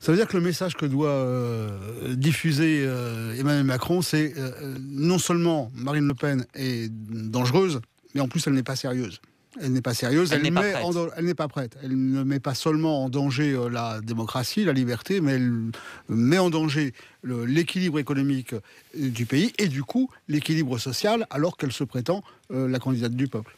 Ça veut dire que le message que doit euh, diffuser euh, Emmanuel Macron, c'est euh, non seulement Marine Le Pen est dangereuse, mais en plus elle n'est pas sérieuse. Elle n'est pas sérieuse, elle, elle n'est pas, prête. Elle ne met pas seulement en danger la démocratie, la liberté, mais elle met en danger l'équilibre économique du pays et du coup l'équilibre social alors qu'elle se prétend la candidate du peuple.